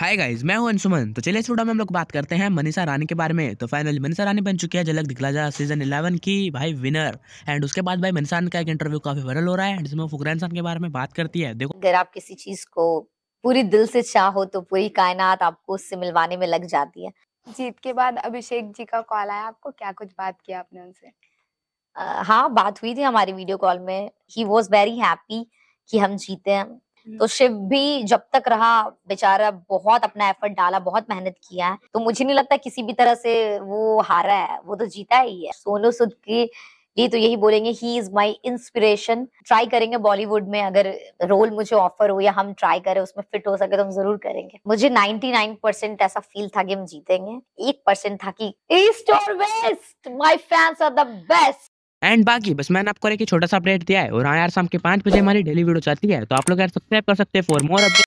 Hi guys मैं हूं अंशुमन तो चलिए इस वीडियो में हम लोग बात करते हैं मनीषा रानी के बारे में तो फाइनली मनीषा रानी बन चुकी है झलक जा सीजन 11 की भाई विनर एंड उसके बाद भाई मनीषा का एक इंटरव्यू काफी वायरल हो रहा है जिसमें फुकरान खान के बारे में बात करती है देखो अगर आप किसी चीज को पूरी दिल से चाहो तो पूरी कायनात आपको उससे मिलवाने में लग जाती है जीत के बाद अभिषेक जी का कॉल आया आपको क्या कुछ बात किया आपने उनसे हाँ बात हुई थी हमारी वीडियो कॉल में ही वॉज वेरी हैप्पी कि हम जीते हैं तो हम्म। शिव भी जब तक रहा बेचारा बहुत अपना एफर्ट डाला बहुत मेहनत किया है तो मुझे नहीं लगता किसी भी तरह से वो हारा है वो तो जीता ही है सोनू सुद की लिए तो यही बोलेंगे he is my inspiration try करेंगे बॉलीवुड में अगर रोल मुझे ऑफर हो या हम ट्राई करें उसमें फिट हो सके तो हम जरूर करेंगे मुझे 99 परसेंट ऐसा फील था कि हम जीतेंगे एक परसेंट था कि ईस्ट और west my fans are the best and बाकी बस मैंने आपको एक छोटा सा अपडेट दिया है और हाँ यार शाम के पांच बजे हमारी डेली वीडियो चलती है तो आप लोग यार सब्सक्राइब कर सकते हैं फॉर मोर अपडेट